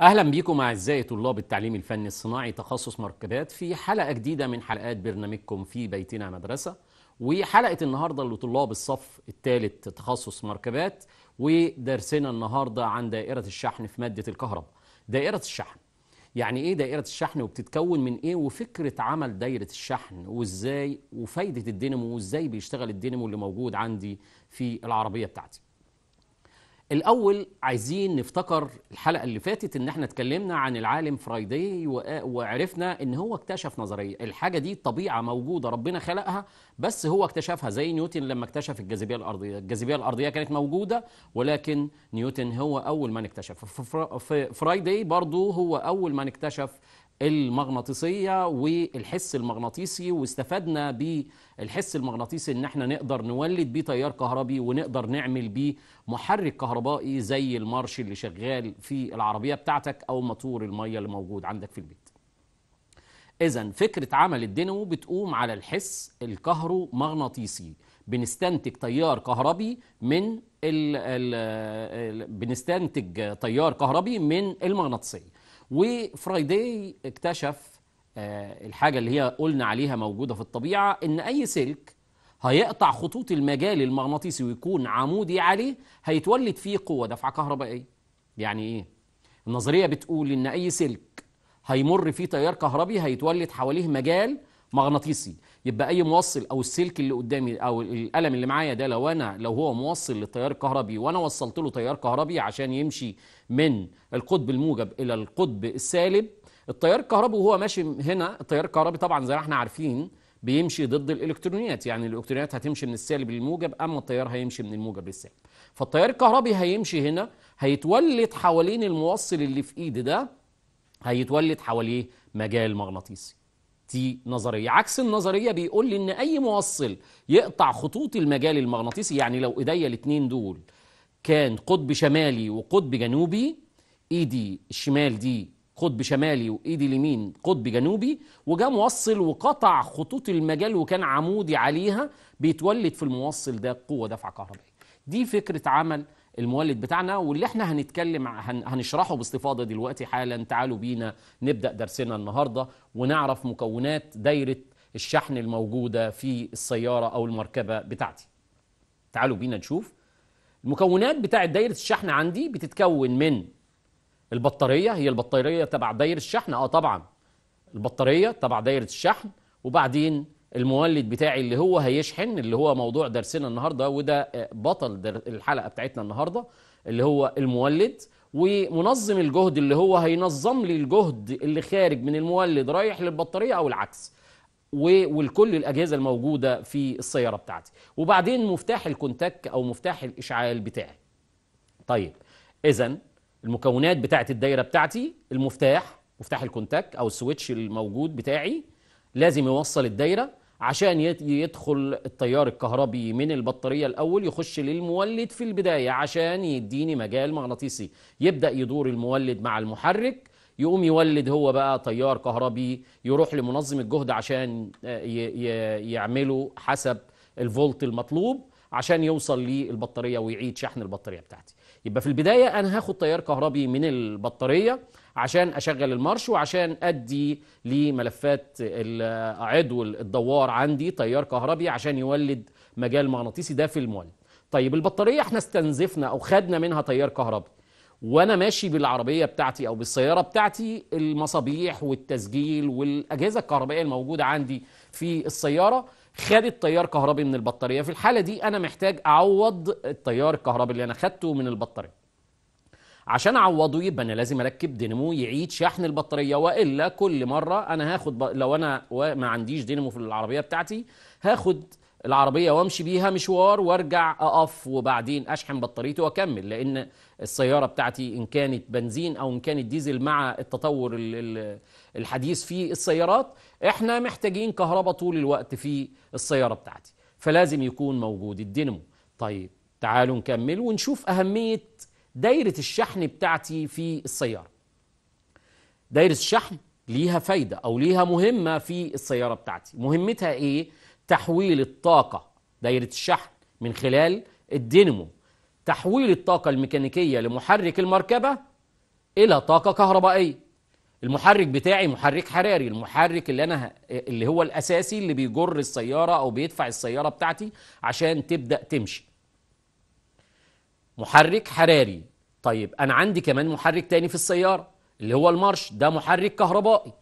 اهلا بيكم اعزائي طلاب التعليم الفني الصناعي تخصص مركبات في حلقه جديده من حلقات برنامجكم في بيتنا مدرسه وحلقه النهارده لطلاب الصف الثالث تخصص مركبات ودرسنا النهارده عن دائره الشحن في ماده الكهرباء دائره الشحن يعني ايه دائره الشحن وبتتكون من ايه وفكره عمل دائره الشحن وازاي وفايده الدينامو وازاي بيشتغل الدينامو اللي موجود عندي في العربيه بتاعتي الاول عايزين نفتكر الحلقه اللي فاتت ان احنا اتكلمنا عن العالم فرايدي وعرفنا ان هو اكتشف نظريه الحاجه دي طبيعه موجوده ربنا خلقها بس هو اكتشفها زي نيوتن لما اكتشف الجاذبيه الارضيه الجاذبيه الارضيه كانت موجوده ولكن نيوتن هو اول من اكتشف فرايدي برضو هو اول من اكتشف المغناطيسيه والحس المغناطيسي واستفدنا بالحس المغناطيسي ان احنا نقدر نولد بيه تيار كهربي ونقدر نعمل بيه محرك كهربائي زي المارش اللي شغال في العربيه بتاعتك او موتور الميه اللي موجود عندك في البيت. اذا فكره عمل الدينامو بتقوم على الحس الكهرومغناطيسي بنستنتج تيار كهربي من الـ الـ الـ بنستنتج تيار كهربي من المغناطيسيه وفرايداي اكتشف آه، الحاجة اللي هي قلنا عليها موجودة في الطبيعة إن أي سلك هيقطع خطوط المجال المغناطيسي ويكون عمودي عليه هيتولد فيه قوة دفعة كهربائية يعني إيه؟ النظرية بتقول إن أي سلك هيمر فيه تيار كهربي هيتولد حواليه مجال مغناطيسي يبقى اي موصل او السلك اللي قدامي او القلم اللي معايا ده لو انا لو هو موصل للتيار الكهربي وانا وصلت له تيار كهربي عشان يمشي من القطب الموجب الى القطب السالب التيار الكهربي وهو ماشي هنا التيار الكهربي طبعا زي ما احنا عارفين بيمشي ضد الالكترونيات يعني الالكترونيات هتمشي من السالب للموجب اما التيار هيمشي من الموجب للسالب فالتيار الكهربي هيمشي هنا هيتولد حوالين الموصل اللي في ايدي ده هيتولد حواليه مجال مغناطيسي دي نظرية عكس النظرية بيقول لي إن أي موصل يقطع خطوط المجال المغناطيسي يعني لو إيديا الاتنين دول كان قطب شمالي وقطب جنوبي إيدي الشمال دي قطب شمالي وإيدي اليمين قطب جنوبي وجا موصل وقطع خطوط المجال وكان عمودي عليها بيتولد في الموصل ده قوة دفع كهربائي دي فكرة عمل المولد بتاعنا واللي احنا هنتكلم هنشرحه باستفاضه دلوقتي حالا تعالوا بينا نبدا درسنا النهارده ونعرف مكونات دايره الشحن الموجوده في السياره او المركبه بتاعتي. تعالوا بينا نشوف المكونات بتاعه دايره الشحن عندي بتتكون من البطاريه هي البطاريه تبع دايره الشحن اه طبعا البطاريه تبع دايره الشحن وبعدين المولد بتاعي اللي هو هيشحن اللي هو موضوع درسنا النهارده وده بطل در الحلقه بتاعتنا النهارده اللي هو المولد ومنظم الجهد اللي هو هينظم لي الجهد اللي خارج من المولد رايح للبطاريه او العكس ولكل الاجهزه الموجوده في السياره بتاعتي وبعدين مفتاح الكونتاك او مفتاح الاشعال بتاعي طيب اذا المكونات بتاعه الدايره بتاعتي المفتاح مفتاح الكونتاك او السويتش الموجود بتاعي لازم يوصل الدايره عشان يدخل التيار الكهربي من البطارية الأول يخش للمولد في البداية عشان يديني مجال مغناطيسي يبدأ يدور المولد مع المحرك يقوم يولد هو بقى تيار كهربي يروح لمنظم الجهد عشان آه، يعمله حسب الفولت المطلوب عشان يوصل للبطارية ويعيد شحن البطارية بتاعتي يبقى في البداية أنا هاخد تيار كهربي من البطارية عشان اشغل المارش وعشان ادي لملفات عضو الدوار عندي تيار كهربي عشان يولد مجال مغناطيسي ده في المولد طيب البطاريه احنا استنزفنا او خدنا منها تيار كهربي وانا ماشي بالعربيه بتاعتي او بالسياره بتاعتي المصابيح والتسجيل والاجهزه الكهربائيه الموجوده عندي في السياره خدت تيار كهربي من البطاريه في الحاله دي انا محتاج اعوض التيار الكهربي اللي انا خدته من البطاريه عشان اعوضه يبقى انا لازم اركب دينامو يعيد شحن البطاريه والا كل مره انا هاخد ب... لو انا ما عنديش دينامو في العربيه بتاعتي هاخد العربيه وامشي بيها مشوار وارجع اقف وبعدين اشحن بطاريتي واكمل لان السياره بتاعتي ان كانت بنزين او ان كانت ديزل مع التطور الحديث في السيارات احنا محتاجين كهرباء طول الوقت في السياره بتاعتي فلازم يكون موجود الدينامو طيب تعالوا نكمل ونشوف اهميه دايرة الشحن بتاعتي في السيارة دايرة الشحن ليها فايدة أو ليها مهمة في السيارة بتاعتي مهمتها إيه؟ تحويل الطاقة دايرة الشحن من خلال الدينامو تحويل الطاقة الميكانيكية لمحرك المركبة إلى طاقة كهربائية المحرك بتاعي محرك حراري المحرك اللي انا اللي هو الاساسي اللي بيجر السياره او بيدفع السياره بتاعتي عشان تبدا تمشي محرك حراري طيب أنا عندي كمان محرك تاني في السيارة اللي هو المارش ده محرك كهربائي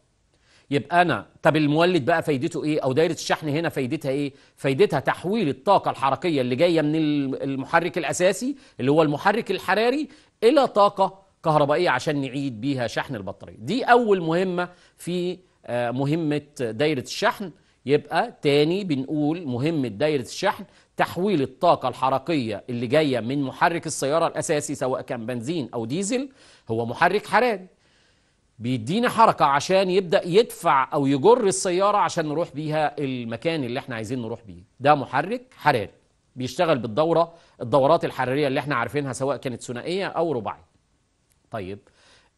يبقى أنا طب المولد بقى فايدته إيه أو دايرة الشحن هنا فايدتها إيه فايدتها تحويل الطاقة الحركية اللي جاية من المحرك الأساسي اللي هو المحرك الحراري إلى طاقة كهربائية عشان نعيد بيها شحن البطارية دي أول مهمة في آه، مهمة دايرة الشحن يبقى تاني بنقول مهمة دايرة الشحن تحويل الطاقة الحركية اللي جاية من محرك السيارة الأساسي سواء كان بنزين أو ديزل هو محرك حراري بيدينا حركة عشان يبدأ يدفع أو يجر السيارة عشان نروح بيها المكان اللي احنا عايزين نروح بيه ده محرك حراري بيشتغل بالدورة الدورات الحرارية اللي احنا عارفينها سواء كانت ثنائية أو رباعية طيب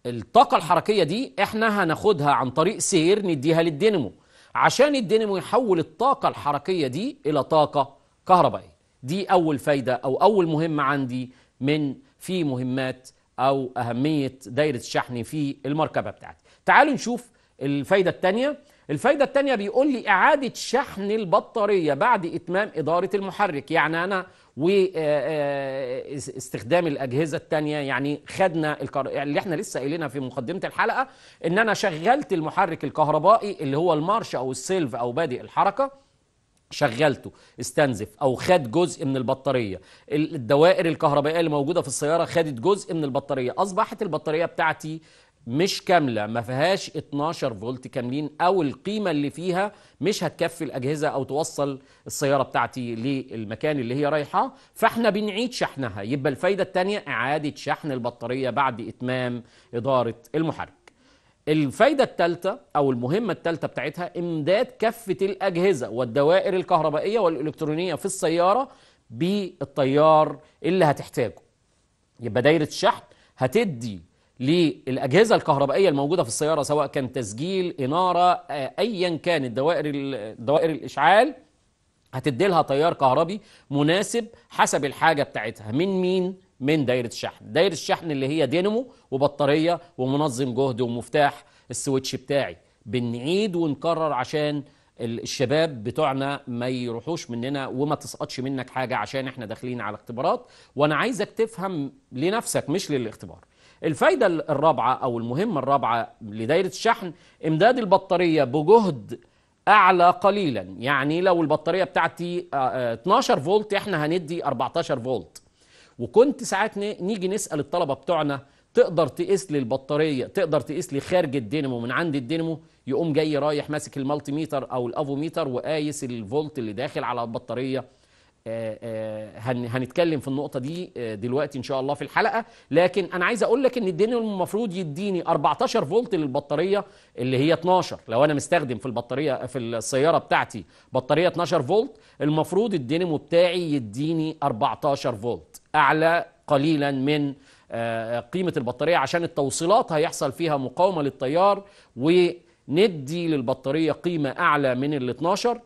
الطاقة الحركية دي احنا هناخدها عن طريق سير نديها للدينامو عشان الدينامو يحول الطاقة الحركية دي إلى طاقة كهربائي دي أول فايدة أو أول مهمة عندي من في مهمات أو أهمية دايرة الشحن في المركبة بتاعتي تعالوا نشوف الفايدة الثانية الفايدة الثانية بيقول لي إعادة شحن البطارية بعد إتمام إدارة المحرك يعني أنا واستخدام آه، آه، الاجهزه الثانيه يعني خدنا الكار... يعني اللي احنا لسه قايلينها في مقدمه الحلقه ان انا شغلت المحرك الكهربائي اللي هو المارش او السيلف او بادئ الحركه شغلته استنزف او خد جزء من البطاريه الدوائر الكهربائيه اللي موجوده في السياره خدت جزء من البطاريه اصبحت البطاريه بتاعتي مش كامله ما فيهاش 12 فولت كاملين او القيمه اللي فيها مش هتكفي الاجهزه او توصل السياره بتاعتي للمكان اللي هي رايحه فاحنا بنعيد شحنها يبقى الفايده الثانيه اعاده شحن البطاريه بعد اتمام اداره المحرك الفايدة الثالثة أو المهمة الثالثة بتاعتها إمداد كافة الأجهزة والدوائر الكهربائية والإلكترونية في السيارة بالتيار اللي هتحتاجه يبقى دايرة الشحن هتدي للأجهزة الكهربائية الموجودة في السيارة سواء كان تسجيل إنارة آه، أيا كانت دوائر دوائر الإشعال هتدي لها تيار كهربي مناسب حسب الحاجة بتاعتها من مين؟ من دايره الشحن دايره الشحن اللي هي دينامو وبطاريه ومنظم جهد ومفتاح السويتش بتاعي بنعيد ونكرر عشان الشباب بتوعنا ما يروحوش مننا وما تسقطش منك حاجه عشان احنا داخلين على اختبارات وانا عايزك تفهم لنفسك مش للاختبار الفايده الرابعه او المهمه الرابعه لدايره الشحن امداد البطاريه بجهد اعلى قليلا يعني لو البطاريه بتاعتي 12 آه، آه، فولت احنا هندي 14 فولت وكنت ساعات نيجي نسال الطلبه بتوعنا تقدر تقيس لي البطاريه تقدر تقيس لي خارج الدينمو من عند الدينمو يقوم جاي رايح ماسك المالتي ميتر او الافوميتر وقايس الفولت اللي داخل على البطاريه آه، آه، هنتكلم في النقطة دي آه، دلوقتي إن شاء الله في الحلقة لكن أنا عايز أقول لك إن الدينمو المفروض يديني 14 فولت للبطارية اللي هي 12 لو أنا مستخدم في البطارية في السيارة بتاعتي بطارية 12 فولت المفروض الدينمو بتاعي يديني 14 فولت أعلى قليلا من آه، قيمة البطارية عشان التوصيلات هيحصل فيها مقاومة للتيار وندي للبطارية قيمة أعلى من ال 12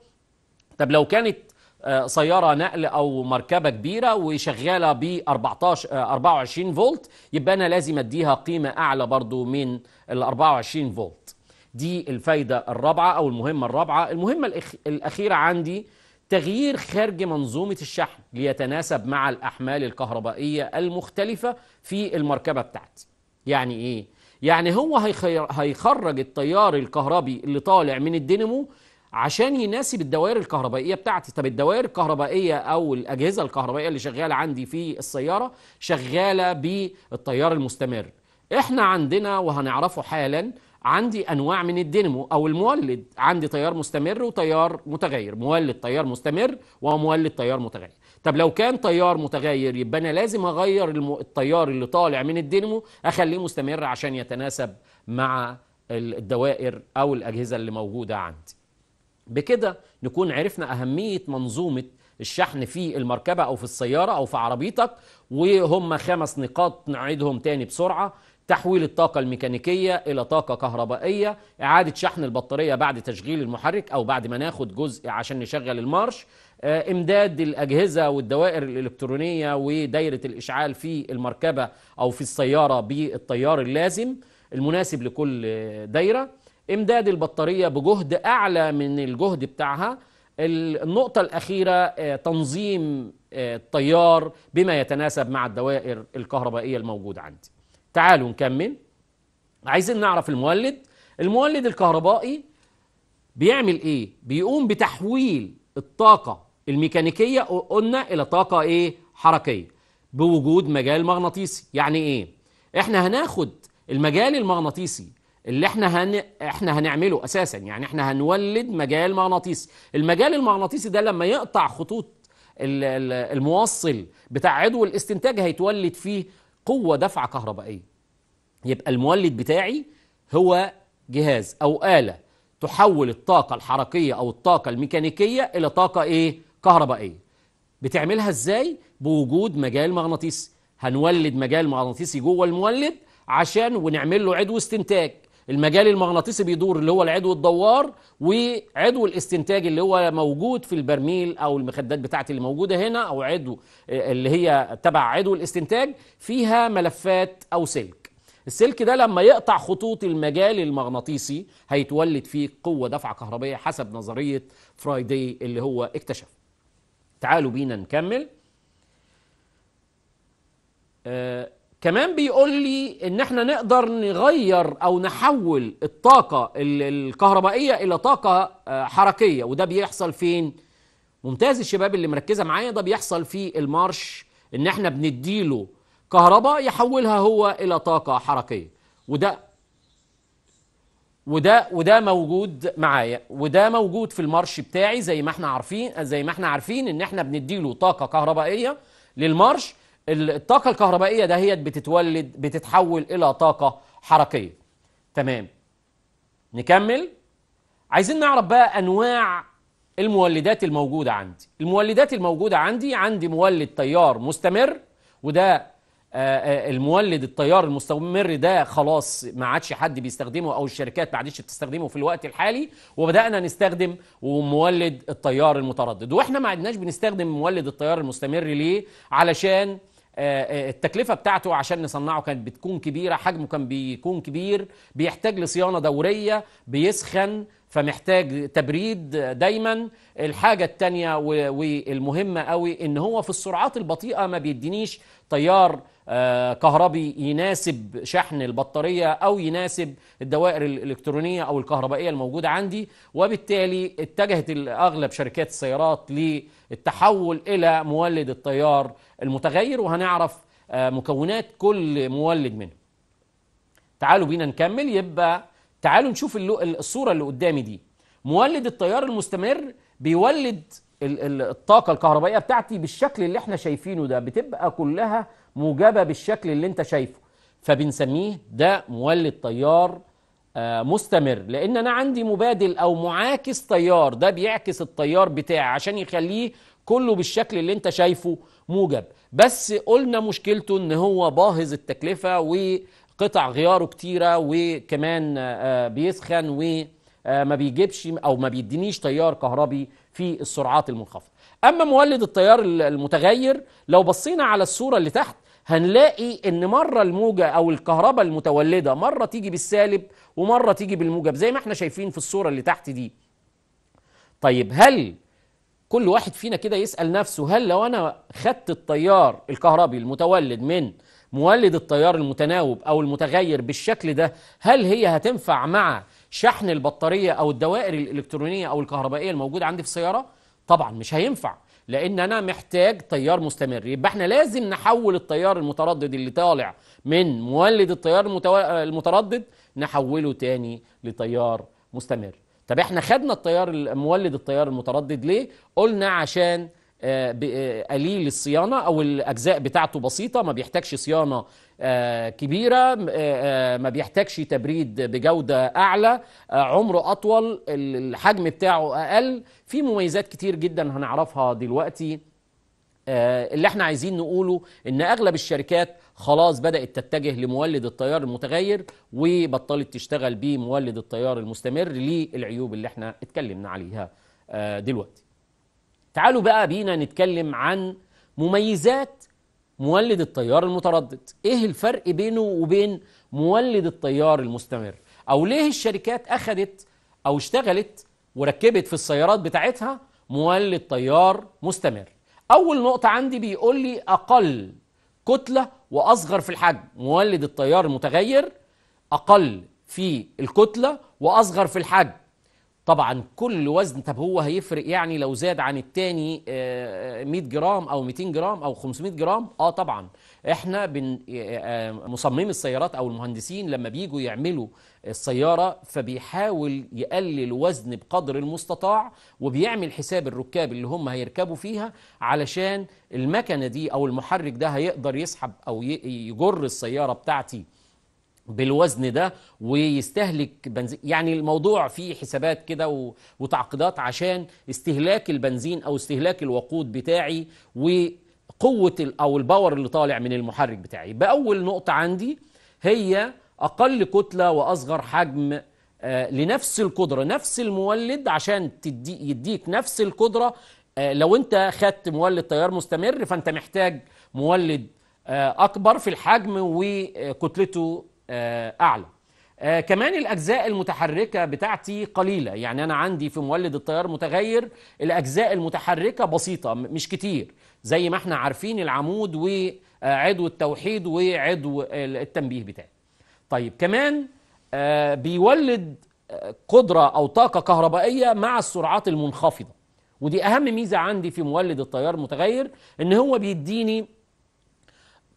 طب لو كانت آه، سيارة نقل أو مركبة كبيرة وشغالة ب 14 24 آه، فولت يبقى أنا لازم أديها قيمة أعلى برضو من ال 24 فولت دي الفايدة الرابعة أو المهمة الرابعة المهمة الأخيرة عندي تغيير خارج منظومة الشحن ليتناسب مع الأحمال الكهربائية المختلفة في المركبة بتاعتي يعني إيه؟ يعني هو هيخرج التيار الكهربي اللي طالع من الدينامو عشان يناسب الدوائر الكهربائيه بتاعتي طب الدوائر الكهربائيه او الاجهزه الكهربائيه اللي شغاله عندي في السياره شغاله بالتيار المستمر احنا عندنا وهنعرفه حالا عندي انواع من الدينامو او المولد عندي تيار مستمر وتيار متغير مولد تيار مستمر ومولد تيار متغير طب لو كان تيار متغير يبقى انا لازم اغير التيار اللي طالع من الدينامو اخليه مستمر عشان يتناسب مع الدوائر او الاجهزه اللي موجوده عندي بكده نكون عرفنا اهميه منظومه الشحن في المركبه او في السياره او في عربيتك وهم خمس نقاط نعيدهم تاني بسرعه تحويل الطاقة الميكانيكية إلى طاقة كهربائية إعادة شحن البطارية بعد تشغيل المحرك أو بعد ما ناخد جزء عشان نشغل المارش آه، امداد الاجهزه والدوائر الالكترونيه ودايره الاشعال في المركبه او في السياره بالتيار اللازم المناسب لكل دايره امداد البطاريه بجهد اعلى من الجهد بتاعها النقطه الاخيره آه، تنظيم آه، التيار بما يتناسب مع الدوائر الكهربائيه الموجوده عندي تعالوا نكمل عايزين نعرف المولد المولد الكهربائي بيعمل ايه بيقوم بتحويل الطاقه الميكانيكيه قلنا الى طاقه ايه حركيه بوجود مجال مغناطيسي يعني ايه احنا هناخد المجال المغناطيسي اللي احنا هن... احنا هنعمله اساسا يعني احنا هنولد مجال مغناطيسي المجال المغناطيسي ده لما يقطع خطوط الموصل بتاع عضو الاستنتاج هيتولد فيه قوة دفع كهربائية يبقى المولد بتاعي هو جهاز أو آلة تحول الطاقة الحركية أو الطاقة الميكانيكية إلى طاقة إيه؟ كهربائية بتعملها إزاي؟ بوجود مجال مغناطيسي هنولد مجال مغناطيسي جوه المولد عشان ونعمل له عدو استنتاج المجال المغناطيسي بيدور اللي هو العدو الدوار وعدو الاستنتاج اللي هو موجود في البرميل او المخدات بتاعتي اللي موجوده هنا او عدو آه، اللي هي تبع عدو الاستنتاج فيها ملفات او سلك السلك ده لما يقطع خطوط المجال المغناطيسي هيتولد فيه قوه دفعه كهربيه حسب نظريه فرايدي اللي هو اكتشفها تعالوا بينا نكمل آه كمان بيقول لي ان احنا نقدر نغير او نحول الطاقة الكهربائية الى طاقة آه، حركية وده بيحصل فين؟ ممتاز الشباب اللي مركزة معايا ده بيحصل في المارش ان احنا بنديله كهرباء يحولها هو الى طاقة حركية وده وده وده موجود معايا وده موجود في المارش بتاعي زي ما احنا عارفين زي ما احنا عارفين ان احنا بنديله طاقه كهربائيه للمارش الطاقة الكهربائية دهيت بتتولد بتتحول إلى طاقة حركية تمام نكمل عايزين نعرف بقى أنواع المولدات الموجودة عندي المولدات الموجودة عندي عندي مولد تيار مستمر وده آه، آه، المولد التيار المستمر ده خلاص ما عادش حد بيستخدمه او الشركات ما عادتش بتستخدمه في الوقت الحالي وبدانا نستخدم مولد التيار المتردد واحنا ما عدناش بنستخدم مولد التيار المستمر ليه علشان آه، آه، التكلفه بتاعته عشان نصنعه كانت بتكون كبيره حجمه كان بيكون كبير بيحتاج لصيانه دوريه بيسخن فمحتاج تبريد دايما الحاجة التانية والمهمة قوي ان هو في السرعات البطيئة ما بيدينيش طيار آه، كهربي يناسب شحن البطارية أو يناسب الدوائر الإلكترونية أو الكهربائية الموجودة عندي وبالتالي اتجهت أغلب شركات السيارات للتحول إلى مولد التيار المتغير وهنعرف آه، مكونات كل مولد منه تعالوا بينا نكمل يبقى تعالوا نشوف الصورة اللي قدامي دي مولد التيار المستمر بيولد الطاقة الكهربائية بتاعتي بالشكل اللي احنا شايفينه ده بتبقى كلها موجبه بالشكل اللي انت شايفه فبنسميه ده مولد تيار آه، مستمر لان انا عندي مبادل او معاكس تيار ده بيعكس التيار بتاعي عشان يخليه كله بالشكل اللي انت شايفه موجب بس قلنا مشكلته ان هو باهظ التكلفه وقطع غياره كتيره وكمان آه، آه، بيسخن وما بيجيبش او ما بيدينيش تيار كهربي في السرعات المنخفضه اما مولد التيار المتغير لو بصينا على الصوره اللي تحت هنلاقي ان مره الموجه او الكهرباء المتولده مره تيجي بالسالب ومره تيجي بالموجب زي ما احنا شايفين في الصوره اللي تحت دي طيب هل كل واحد فينا كده يسال نفسه هل لو انا خدت التيار الكهربي المتولد من مولد التيار المتناوب او المتغير بالشكل ده هل هي هتنفع مع شحن البطاريه او الدوائر الالكترونيه او الكهربائيه الموجوده عندي في السياره طبعا مش هينفع لان انا محتاج تيار مستمر يبقى احنا لازم نحول التيار المتردد اللي طالع من مولد التيار المتردد نحوله تاني لتيار مستمر طب احنا خدنا التيار مولد التيار المتردد ليه قلنا عشان آه، آه، قليل الصيانه او الاجزاء بتاعته بسيطه ما بيحتاجش صيانه آه، كبيره ما بيحتاجش تبريد بجوده اعلى عمره اطول الحجم بتاعه اقل في مميزات كتير جدا هنعرفها دلوقتي اللي احنا عايزين نقوله ان اغلب الشركات خلاص بدأت تتجه لمولد التيار المتغير وبطلت تشتغل بمولد التيار المستمر للعيوب اللي احنا اتكلمنا عليها دلوقتي تعالوا بقى بينا نتكلم عن مميزات مولد التيار المتردد ايه الفرق بينه وبين مولد التيار المستمر او ليه الشركات اخذت او اشتغلت وركبت في السيارات بتاعتها مولد تيار مستمر اول نقطه عندي بيقول لي اقل كتله واصغر في الحجم مولد التيار المتغير اقل في الكتله واصغر في الحجم طبعا كل وزن طب هو هيفرق يعني لو زاد عن الثاني 100 آه، آه، جرام او 200 جرام او 500 جرام اه طبعا احنا بن آه، مصممي السيارات او المهندسين لما بيجوا يعملوا السياره فبيحاول يقلل وزن بقدر المستطاع وبيعمل حساب الركاب اللي هم هيركبوا فيها علشان المكنه دي او المحرك ده هيقدر يسحب او يجر السياره بتاعتي بالوزن ده ويستهلك بنزين يعني الموضوع فيه حسابات كده وتعقيدات عشان استهلاك البنزين او استهلاك الوقود بتاعي وقوه او الباور اللي طالع من المحرك بتاعي باول نقطه عندي هي اقل كتله واصغر حجم آه، لنفس القدره نفس المولد عشان تدي يديك نفس القدره آه، لو انت خدت مولد تيار مستمر فانت محتاج مولد آه، اكبر في الحجم وكتلته آه، اعلى آه، كمان الاجزاء المتحركه بتاعتي قليله يعني انا عندي في مولد التيار متغير الاجزاء المتحركه بسيطه مش كتير زي ما احنا عارفين العمود وعضو آه، التوحيد وعضو التنبيه بتاعي طيب كمان بيولد قدره او طاقه كهربائيه مع السرعات المنخفضه ودي اهم ميزه عندي في مولد التيار متغير ان هو بيديني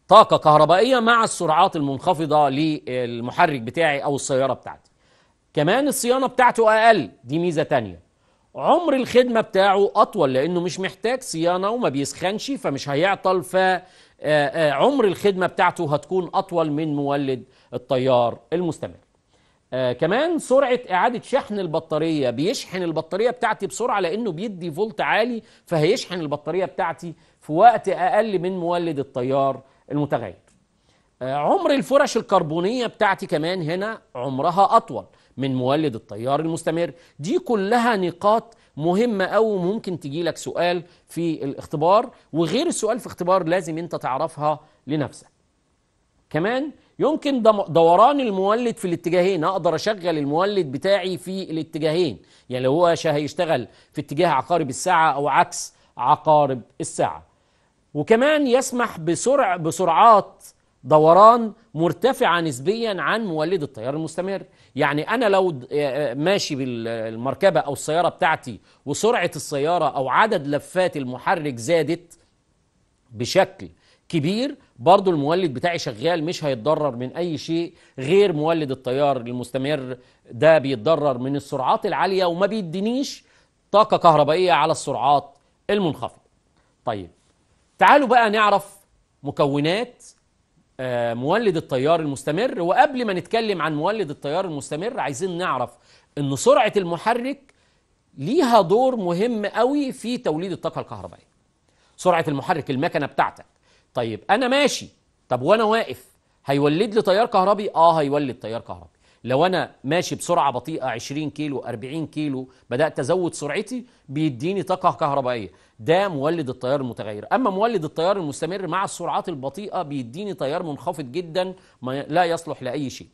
طاقة كهربائية مع السرعات المنخفضة للمحرك بتاعي أو السيارة بتاعتي كمان الصيانة بتاعته أقل دي ميزة تانية عمر الخدمة بتاعه أطول لأنه مش محتاج صيانة وما بيسخنش فمش هيعطل فعمر آه، آه، الخدمة بتاعته هتكون أطول من مولد الطيار المستمر آه كمان سرعة إعادة شحن البطارية بيشحن البطارية بتاعتي بسرعة لأنه بيدي فولت عالي فهيشحن البطارية بتاعتي في وقت أقل من مولد الطيار المتغير آه، عمر الفرش الكربونية بتاعتي كمان هنا عمرها أطول من مولد التيار المستمر دي كلها نقاط مهمة أو ممكن تجي لك سؤال في الاختبار وغير السؤال في اختبار لازم أنت تعرفها لنفسك كمان يمكن دوران المولد في الاتجاهين اقدر اشغل المولد بتاعي في الاتجاهين يعني لو هو هيشتغل في اتجاه عقارب الساعه او عكس عقارب الساعه وكمان يسمح بسرع بسرعات دوران مرتفعة نسبيا عن مولد التيار المستمر يعني أنا لو آه، آه، ماشي بالمركبة أو السيارة بتاعتي وسرعة السيارة أو عدد لفات المحرك زادت بشكل كبير برضو المولد بتاعي شغال مش هيتضرر من أي شيء غير مولد التيار المستمر ده بيتضرر من السرعات العالية وما بيدينيش طاقة كهربائية على السرعات المنخفضة طيب تعالوا بقى نعرف مكونات آه، مولد التيار المستمر وقبل ما نتكلم عن مولد التيار المستمر عايزين نعرف ان سرعة المحرك ليها دور مهم قوي في توليد الطاقة الكهربائية سرعة المحرك المكنة بتاعتك طيب انا ماشي طب وانا واقف هيولد لي تيار كهربي اه هيولد تيار كهربي لو انا ماشي بسرعه بطيئه 20 كيلو 40 كيلو بدات ازود سرعتي بيديني طاقه كهربائيه ده مولد التيار المتغير اما مولد التيار المستمر مع السرعات البطيئه بيديني تيار منخفض جدا ما لا يصلح لاي شيء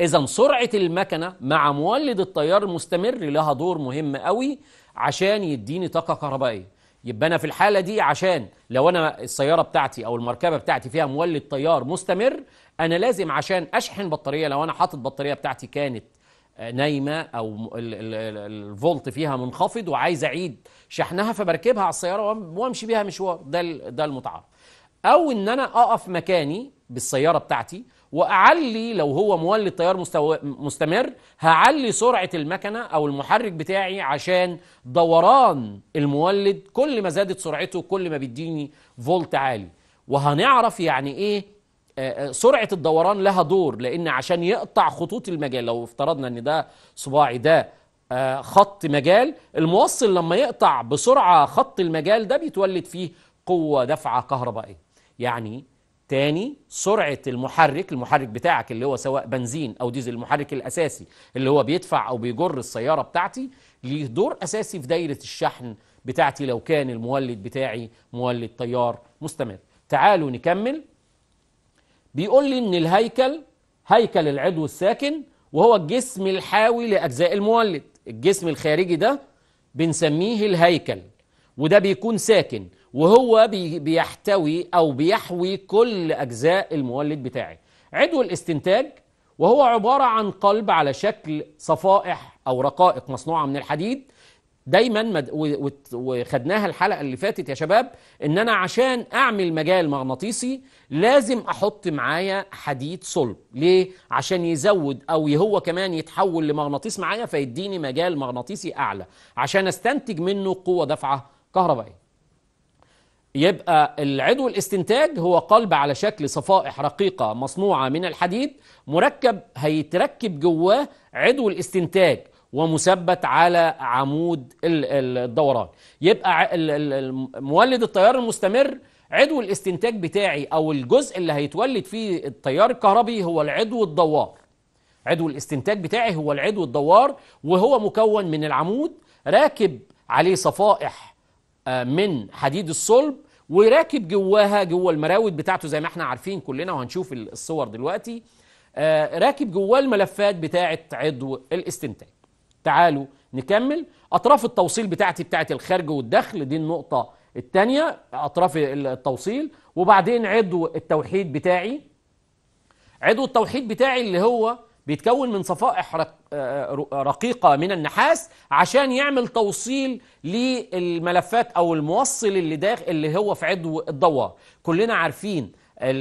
اذا سرعه المكنه مع مولد التيار المستمر لها دور مهم قوي عشان يديني طاقه كهربائيه يبقى انا في الحاله دي عشان لو انا السياره بتاعتي او المركبه بتاعتي فيها مولد تيار مستمر انا لازم عشان اشحن بطاريه لو انا حاطط بطاريه بتاعتي كانت نايمه او الفولت فيها منخفض وعايز اعيد شحنها فبركبها على السياره وامشي بيها مشوار ده ده المتعارف او ان انا اقف مكاني بالسياره بتاعتي واعلي لو هو مولد تيار مستمر هعلي سرعه المكنه او المحرك بتاعي عشان دوران المولد كل ما زادت سرعته كل ما بيديني فولت عالي وهنعرف يعني ايه آه، آه، سرعه الدوران لها دور لان عشان يقطع خطوط المجال لو افترضنا ان ده صباعي ده آه، خط مجال الموصل لما يقطع بسرعه خط المجال ده بيتولد فيه قوه دفعه كهربائيه يعني تاني سرعة المحرك المحرك بتاعك اللي هو سواء بنزين أو ديزل المحرك الأساسي اللي هو بيدفع أو بيجر السيارة بتاعتي ليه دور أساسي في دايرة الشحن بتاعتي لو كان المولد بتاعي مولد تيار مستمر تعالوا نكمل بيقول لي ان الهيكل هيكل العضو الساكن وهو الجسم الحاوي لاجزاء المولد الجسم الخارجي ده بنسميه الهيكل وده بيكون ساكن وهو بيحتوي او بيحوي كل اجزاء المولد بتاعي عضو الاستنتاج وهو عباره عن قلب على شكل صفائح او رقائق مصنوعه من الحديد دايما مد... و... وخدناها الحلقه اللي فاتت يا شباب ان انا عشان اعمل مجال مغناطيسي لازم احط معايا حديد صلب ليه عشان يزود او هو كمان يتحول لمغناطيس معايا فيديني مجال مغناطيسي اعلى عشان استنتج منه قوه دفعه كهربائيه يبقى العدو الاستنتاج هو قلب على شكل صفائح رقيقه مصنوعه من الحديد مركب هيتركب جواه عدو الاستنتاج ومثبت على عمود الدوران يبقى مولد التيار المستمر عضو الاستنتاج بتاعي او الجزء اللي هيتولد فيه التيار الكهربي هو العضو الدوار عضو الاستنتاج بتاعي هو العضو الدوار وهو مكون من العمود راكب عليه صفائح آه، من حديد الصلب وراكب جواها جوه المراود بتاعته زي ما احنا عارفين كلنا وهنشوف الصور دلوقتي آه، راكب جواه الملفات بتاعه عضو الاستنتاج تعالوا نكمل أطراف التوصيل بتاعتي بتاعت الخارج والدخل دي النقطة الثانية أطراف التوصيل وبعدين عضو التوحيد بتاعي عضو التوحيد بتاعي اللي هو بيتكون من صفائح آه، رقيقة من النحاس عشان يعمل توصيل للملفات أو الموصل اللي داخل اللي هو في عضو الدوار كلنا عارفين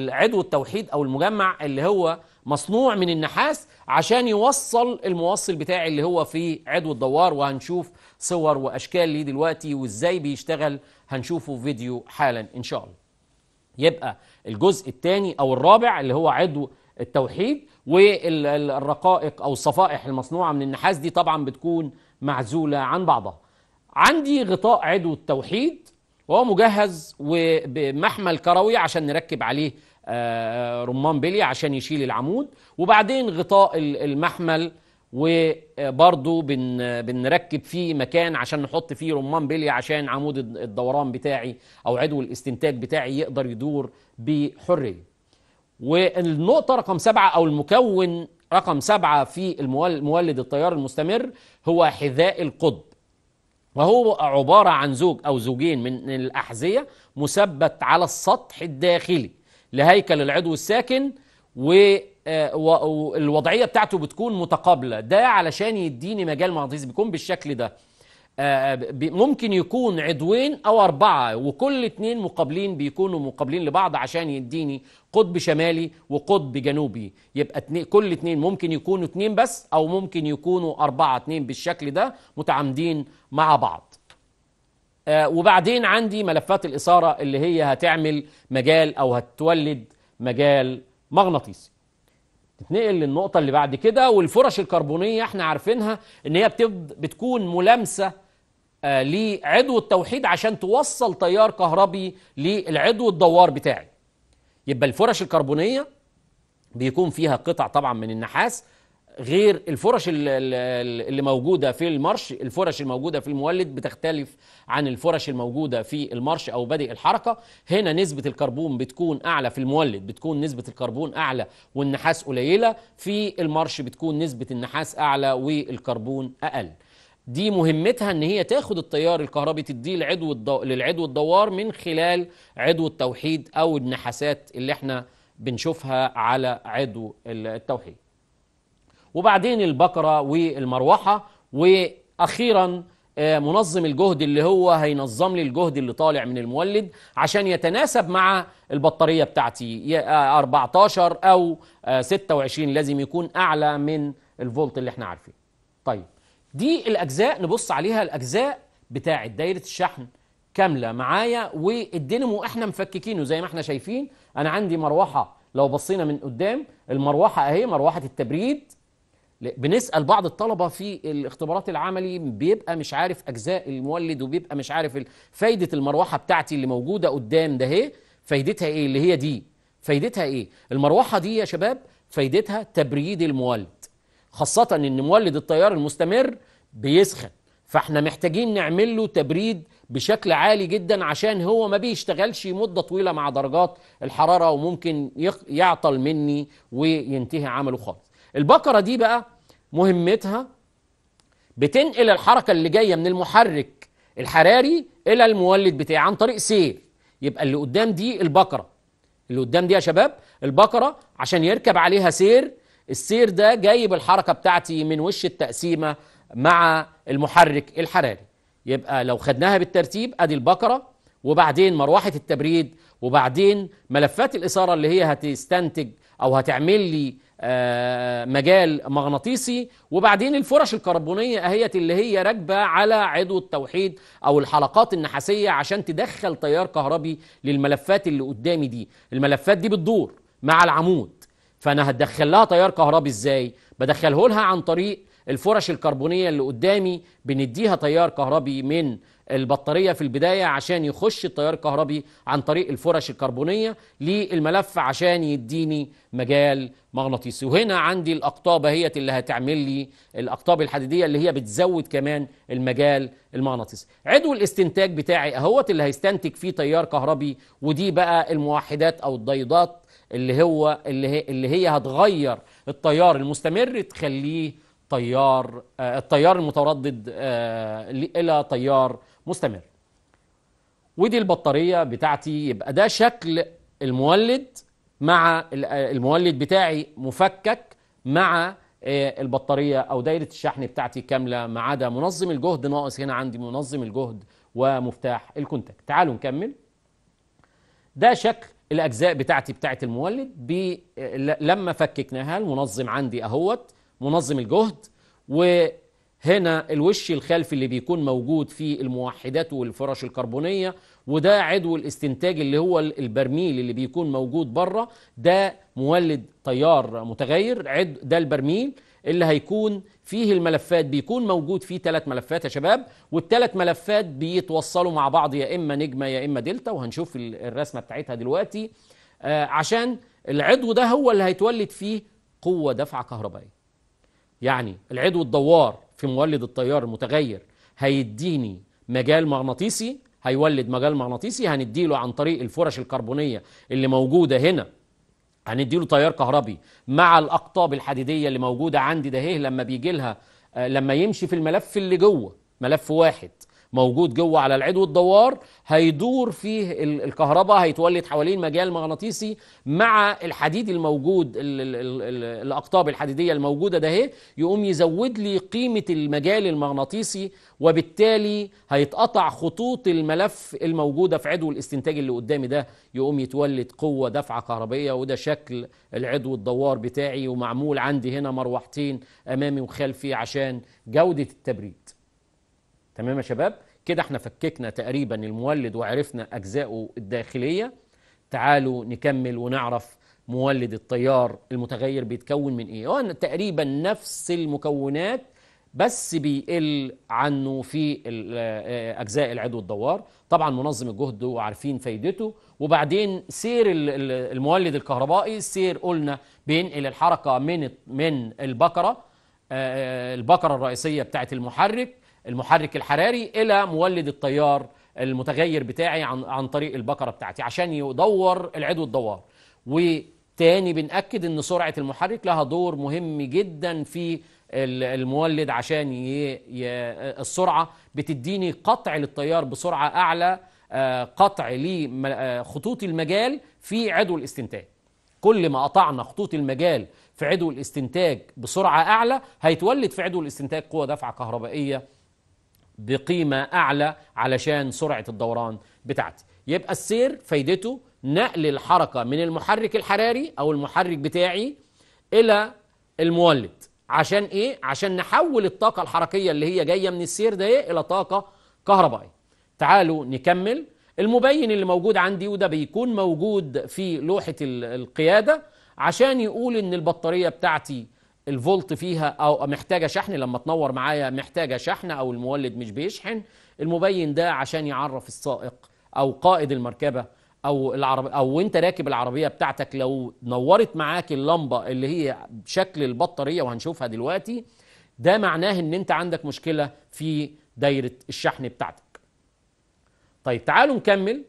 عضو التوحيد أو المجمع اللي هو مصنوع من النحاس عشان يوصل الموصل بتاعي اللي هو في عدو الدوار وهنشوف صور واشكال ليه دلوقتي وازاي بيشتغل هنشوفه فيديو حالا ان شاء الله يبقى الجزء الثاني او الرابع اللي هو عدو التوحيد والرقائق او الصفائح المصنوعه من النحاس دي طبعا بتكون معزوله عن بعضها عندي غطاء عدو التوحيد وهو مجهز وبمحمل كروي عشان نركب عليه آه، رمان بلي عشان يشيل العمود وبعدين غطاء المحمل وبرضه بن بنركب فيه مكان عشان نحط فيه رمان بلي عشان عمود الدوران بتاعي او عدو الاستنتاج بتاعي يقدر يدور بحريه. والنقطة رقم سبعة أو المكون رقم سبعة في مولد التيار المستمر هو حذاء القطب وهو عبارة عن زوج أو زوجين من الأحذية مثبت على السطح الداخلي لهيكل العضو الساكن والوضعية آه، بتاعته بتكون متقابلة ده علشان يديني مجال مغناطيسي بيكون بالشكل ده آه، ممكن يكون عضوين أو أربعة وكل اتنين مقابلين بيكونوا مقابلين لبعض عشان يديني قطب شمالي وقطب جنوبي يبقى اتنين كل اتنين ممكن يكونوا اتنين بس أو ممكن يكونوا أربعة اتنين بالشكل ده متعامدين مع بعض آه، وبعدين عندي ملفات الإثارة اللي هي هتعمل مجال أو هتولد مجال مغناطيسي تتنقل للنقطة اللي بعد كده والفرش الكربونية احنا عارفينها ان هي بتكون ملامسة لعدو آه، لعضو التوحيد عشان توصل تيار كهربي للعضو الدوار بتاعي يبقى الفرش الكربونية بيكون فيها قطع طبعا من النحاس غير الفرش اللي موجوده في المرش الفرش الموجوده في المولد بتختلف عن الفرش الموجوده في المرش او بادئ الحركه هنا نسبه الكربون بتكون اعلى في المولد بتكون نسبه الكربون اعلى والنحاس قليله في المرش بتكون نسبه النحاس اعلى والكربون اقل دي مهمتها ان هي تاخد التيار الكهربي تديه العدو الدو... للعدو الدوار من خلال عدو التوحيد او النحاسات اللي احنا بنشوفها على عدو التوحيد وبعدين البقرة والمروحة وأخيرا آه، منظم الجهد اللي هو هينظم لي الجهد اللي طالع من المولد عشان يتناسب مع البطارية بتاعتي 14 آه، أو 26 آه، لازم يكون أعلى من الفولت اللي احنا عارفينه طيب دي الأجزاء نبص عليها الأجزاء بتاعة دايرة الشحن كاملة معايا والدينامو احنا مفككينه زي ما احنا شايفين أنا عندي مروحة لو بصينا من قدام المروحة أهي مروحة التبريد بنسال بعض الطلبه في الاختبارات العملي بيبقى مش عارف اجزاء المولد وبيبقى مش عارف فايده المروحه بتاعتي اللي موجوده قدام ده اهي فايدتها ايه اللي هي دي فايدتها ايه المروحه دي يا شباب فايدتها تبريد المولد خاصه ان مولد التيار المستمر بيسخن فاحنا محتاجين نعمل له تبريد بشكل عالي جدا عشان هو ما بيشتغلش مده طويله مع درجات الحراره وممكن يعطل مني وينتهي عمله خالص البقره دي بقى مهمتها بتنقل الحركة اللي جاية من المحرك الحراري إلى المولد بتاعي عن طريق سير يبقى اللي قدام دي البقرة اللي قدام دي يا شباب البقرة عشان يركب عليها سير السير ده جايب الحركة بتاعتي من وش التقسيمة مع المحرك الحراري يبقى لو خدناها بالترتيب ادي البقرة وبعدين مروحة التبريد وبعدين ملفات الإثارة اللي هي هتستنتج أو هتعمل لي آه، مجال مغناطيسي وبعدين الفرش الكربونيه اهيت اللي هي راكبه على عضو التوحيد او الحلقات النحاسيه عشان تدخل تيار كهربي للملفات اللي قدامي دي الملفات دي بتدور مع العمود فانا هتدخل لها تيار كهربي ازاي بدخله لها عن طريق الفرش الكربونيه اللي قدامي بنديها تيار كهربي من البطارية في البداية عشان يخش التيار الكهربي عن طريق الفرش الكربونية للملف عشان يديني مجال مغناطيسي وهنا عندي الأقطاب اهيت اللي هتعمل لي الأقطاب الحديدية اللي هي بتزود كمان المجال المغناطيسي عدو الاستنتاج بتاعي اهوت اللي هيستنتج فيه تيار كهربي ودي بقى الموحدات أو الضيضات اللي هو اللي هي, اللي هي هتغير التيار المستمر تخليه تيار آه، التيار المتردد آه، الى تيار مستمر ودي البطارية بتاعتي يبقى ده شكل المولد مع المولد بتاعي مفكك مع آه، البطارية أو دايرة الشحن بتاعتي كاملة ما عدا منظم الجهد ناقص هنا عندي منظم الجهد ومفتاح الكونتاك تعالوا نكمل ده شكل الأجزاء بتاعتي بتاعت المولد آه، لما فككناها المنظم عندي أهوت منظم الجهد و هنا الوش الخلفي اللي بيكون موجود في الموحدات والفرش الكربونية وده عدو الاستنتاج اللي هو البرميل اللي بيكون موجود بره ده مولد تيار متغير عدو ده البرميل اللي هيكون فيه الملفات بيكون موجود فيه ثلاث ملفات يا شباب والثلاث ملفات بيتوصلوا مع بعض يا اما نجمه يا اما دلتا وهنشوف الرسمه بتاعتها دلوقتي آه، عشان العضو ده هو اللي هيتولد فيه قوه دفعه كهربائيه يعني العضو الدوار في مولد التيار المتغير هيديني مجال مغناطيسي هيولد مجال مغناطيسي هنديله عن طريق الفرش الكربونيه اللي موجوده هنا هنديله تيار كهربي مع الاقطاب الحديديه اللي موجوده عندي ده لما بيجي لها آه، لما يمشي في الملف اللي جوه ملف واحد موجود جوه على العدو الدوار هيدور فيه الكهرباء هيتولد حوالين مجال مغناطيسي مع الحديد الموجود الـ الـ الـ الاقطاب الحديديه الموجوده ده يقوم يزود لي قيمه المجال المغناطيسي وبالتالي هيتقطع خطوط الملف الموجوده في عدو الاستنتاج اللي قدامي ده يقوم يتولد قوه دفعه كهربيه وده شكل العدو الدوار بتاعي ومعمول عندي هنا مروحتين امامي وخلفي عشان جوده التبريد تمام يا شباب كده احنا فككنا تقريبا المولد وعرفنا أجزائه الداخلية تعالوا نكمل ونعرف مولد التيار المتغير بيتكون من ايه هو تقريبا نفس المكونات بس بيقل عنه في آه، اجزاء العدو الدوار طبعا منظم الجهد وعارفين فايدته وبعدين سير المولد الكهربائي السير قلنا بينقل الحركه من من البكره آه، آه، البكره الرئيسيه بتاعه المحرك المحرك الحراري الى مولد التيار المتغير بتاعي عن عن طريق البقره بتاعتي عشان يدور العيد الدوار وتاني بنأكد ان سرعه المحرك لها دور مهم جدا في المولد عشان ي... ي... السرعه بتديني قطع للتيار بسرعه اعلى آه، قطع لخطوط آه، المجال في عدو الاستنتاج كل ما قطعنا خطوط المجال في عدو الاستنتاج بسرعه اعلى هيتولد في عدو الاستنتاج قوه دفعه كهربائيه بقيمة أعلى علشان سرعة الدوران بتاعتي يبقى السير فايدته نقل الحركة من المحرك الحراري أو المحرك بتاعي إلى المولد عشان إيه؟ عشان نحول الطاقة الحركية اللي هي جاية من السير ده إيه؟ إلى طاقة كهربائية تعالوا نكمل المبين اللي موجود عندي وده بيكون موجود في لوحة القيادة عشان يقول إن البطارية بتاعتي الفولت فيها او محتاجه شحن لما تنور معايا محتاجه شحن او المولد مش بيشحن المبين ده عشان يعرف السائق او قائد المركبه او العرب او وانت راكب العربيه بتاعتك لو نورت معاك اللمبه اللي هي شكل البطاريه وهنشوفها دلوقتي ده معناه ان انت عندك مشكله في دايره الشحن بتاعتك طيب تعالوا نكمل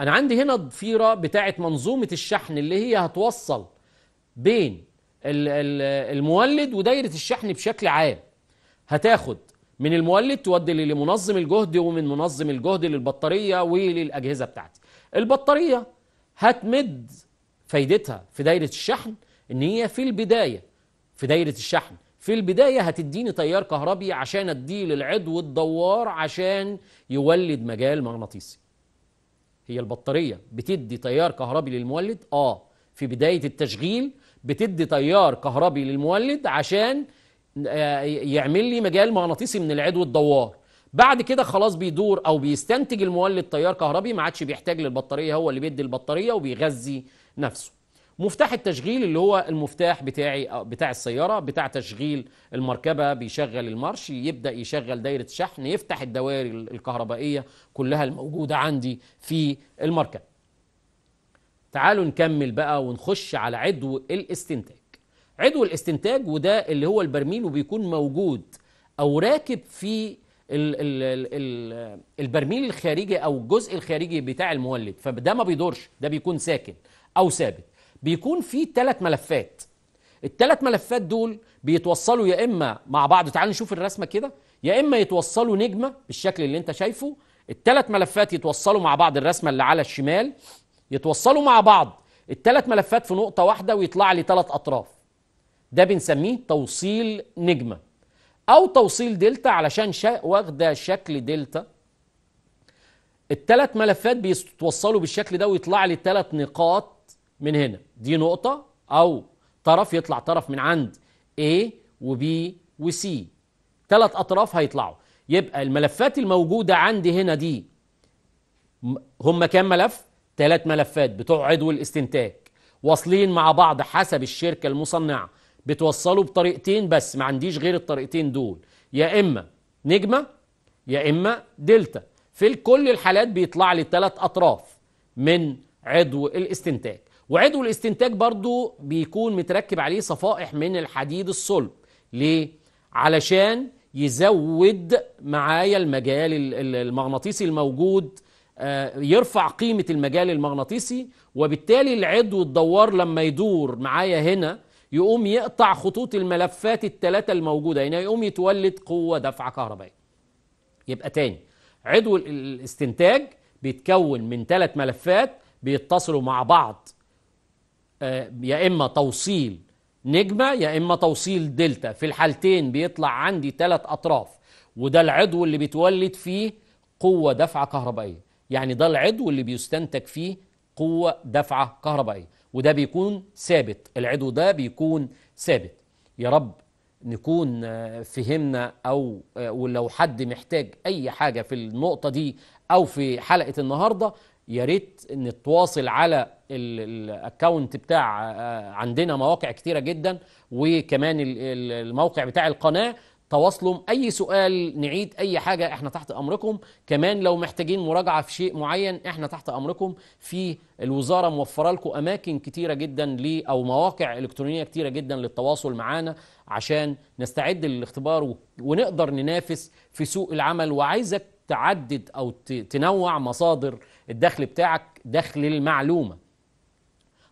انا عندي هنا ضفيره بتاعه منظومه الشحن اللي هي هتوصل بين المولد ودايرة الشحن بشكل عام هتاخد من المولد تودي لمنظم الجهد ومن منظم الجهد للبطارية وللأجهزة بتاعتي البطارية هتمد فايدتها في دايرة الشحن ان هي في البداية في دايرة الشحن في البداية هتديني تيار كهربي عشان اديه للعضو الدوار عشان يولد مجال مغناطيسي هي البطارية بتدي تيار كهربي للمولد اه في بداية التشغيل بتدي تيار كهربي للمولد عشان آه، يعمل لي مجال مغناطيسي من العدو الدوار بعد كده خلاص بيدور او بيستنتج المولد تيار كهربي ما عادش بيحتاج للبطاريه هو اللي بيدي البطاريه وبيغذي نفسه مفتاح التشغيل اللي هو المفتاح بتاعي آه، بتاع السياره بتاع تشغيل المركبه بيشغل المارش يبدا يشغل دايره الشحن يفتح الدوائر الكهربائيه كلها الموجوده عندي في المركبه تعالوا نكمل بقى ونخش على عدو الاستنتاج عدو الاستنتاج وده اللي هو البرميل وبيكون موجود او راكب في الـ الـ الـ البرميل الخارجي او الجزء الخارجي بتاع المولد فده ما بيدورش ده بيكون ساكن او ثابت بيكون في ثلاث ملفات الثلاث ملفات دول بيتوصلوا يا اما مع بعض تعال نشوف الرسمه كده يا اما يتوصلوا نجمه بالشكل اللي انت شايفه الثلاث ملفات يتوصلوا مع بعض الرسمه اللي على الشمال يتوصلوا مع بعض الثلاث ملفات في نقطة واحدة ويطلع لي ثلاث أطراف ده بنسميه توصيل نجمة أو توصيل دلتا علشان شا... واخدة شكل دلتا الثلاث ملفات بيتوصلوا بالشكل ده ويطلع لي ثلاث نقاط من هنا دي نقطة أو طرف يطلع طرف من عند A وB وC ثلاث أطراف هيطلعوا يبقى الملفات الموجودة عندي هنا دي هم كام ملف؟ ثلاث ملفات بتوع عضو الاستنتاج واصلين مع بعض حسب الشركة المصنعة بتوصلوا بطريقتين بس ما عنديش غير الطريقتين دول يا إما نجمة يا إما دلتا في كل الحالات بيطلع لي ثلاث أطراف من عضو الاستنتاج وعضو الاستنتاج برضو بيكون متركب عليه صفائح من الحديد الصلب ليه؟ علشان يزود معايا المجال المغناطيسي الموجود آه، يرفع قيمة المجال المغناطيسي وبالتالي العضو الدوار لما يدور معايا هنا يقوم يقطع خطوط الملفات الثلاثة الموجودة هنا يعني يقوم يتولد قوة دفعة كهربائية يبقى تاني عدو الاستنتاج بيتكون من ثلاث ملفات بيتصلوا مع بعض آه، يا إما توصيل نجمة يا إما توصيل دلتا في الحالتين بيطلع عندي ثلاث أطراف وده العضو اللي بيتولد فيه قوة دفعة كهربائية يعني ده العضو اللي بيستنتج فيه قوة دفعة كهربائية وده بيكون ثابت العضو ده بيكون ثابت يا رب نكون آه، فهمنا أو آه، ولو حد محتاج أي حاجة في النقطة دي أو في حلقة النهاردة يا ريت نتواصل على الاكونت بتاع آه، عندنا مواقع كتيره جدا وكمان الموقع بتاع القناه تواصلهم اي سؤال نعيد اي حاجه احنا تحت امركم كمان لو محتاجين مراجعه في شيء معين احنا تحت امركم في الوزاره موفره لكم اماكن كتيره جدا لي او مواقع الكترونيه كتيره جدا للتواصل معانا عشان نستعد للاختبار ونقدر ننافس في سوق العمل وعايزك تعدد او تنوع مصادر الدخل بتاعك دخل المعلومه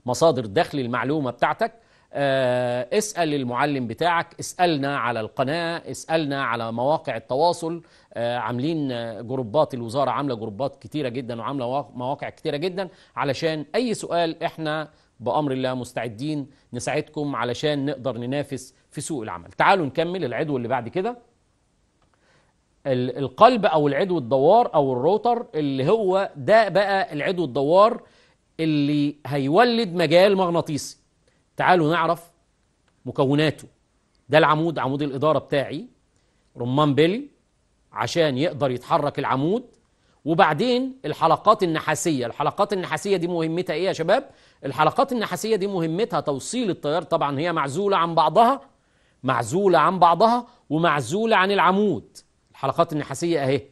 مصادر دخل المعلومه بتاعتك آه، اسأل المعلم بتاعك اسألنا على القناة اسألنا على مواقع التواصل آه، عاملين جروبات الوزارة عاملة جروبات كتيرة جدا وعاملة مواقع كتيرة جدا علشان أي سؤال إحنا بأمر الله مستعدين نساعدكم علشان نقدر ننافس في سوق العمل تعالوا نكمل العدو اللي بعد كده القلب أو العدو الدوار أو الروتر اللي هو ده بقى العدو الدوار اللي هيولد مجال مغناطيسي تعالوا نعرف مكوناته ده العمود عمود الإدارة بتاعي رمان بيلي عشان يقدر يتحرك العمود وبعدين الحلقات النحاسية الحلقات النحاسية دي مهمتها إيه يا شباب؟ الحلقات النحاسية دي مهمتها توصيل التيار طبعا هي معزولة عن بعضها معزولة عن بعضها ومعزولة عن العمود الحلقات النحاسية أهي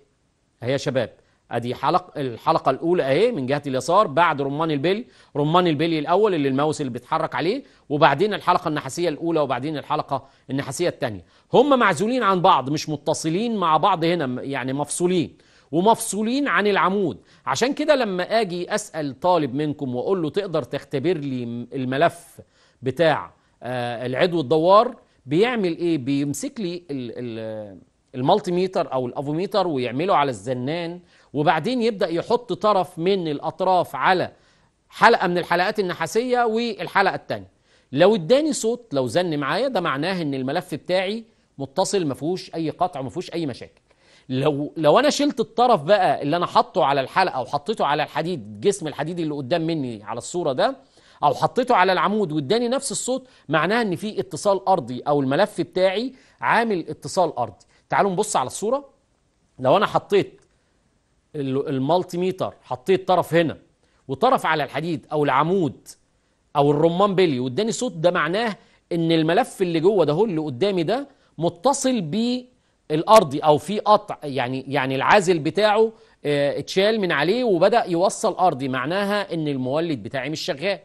أهي يا شباب ادي حلق الحلقه الاولى اهي من جهه اليسار بعد رمان البلي رمان البلي الاول اللي الماوس اللي بيتحرك عليه وبعدين الحلقه النحاسيه الاولى وبعدين الحلقه النحاسيه الثانيه هم معزولين عن بعض مش متصلين مع بعض هنا يعني مفصولين ومفصولين عن العمود عشان كده لما اجي اسال طالب منكم واقول له تقدر تختبر لي الملف بتاع آه، العدو الدوار بيعمل ايه بيمسك لي المالتي ميتر او الافوميتر ويعمله على الزنان وبعدين يبدا يحط طرف من الاطراف على حلقه من الحلقات النحاسيه والحلقه الثانيه لو اداني صوت لو زن معايا ده معناه ان الملف بتاعي متصل ما فيهوش اي قطع وما فيهوش اي مشاكل لو لو انا شلت الطرف بقى اللي انا حاطه على الحلقه وحطيته على الحديد جسم الحديد اللي قدام مني على الصوره ده او حطيته على العمود واداني نفس الصوت معناها ان في اتصال ارضي او الملف بتاعي عامل اتصال ارضي تعالوا نبص على الصوره لو انا حطيت المالتي ميتر حطيت طرف هنا وطرف على الحديد او العمود او الرمان بلي واداني صوت ده معناه ان الملف اللي جوه ده هو اللي قدامي ده متصل بالارضي او في قطع يعني يعني العازل بتاعه آه، اتشال من عليه وبدا يوصل ارضي معناها ان المولد بتاعي مش شغال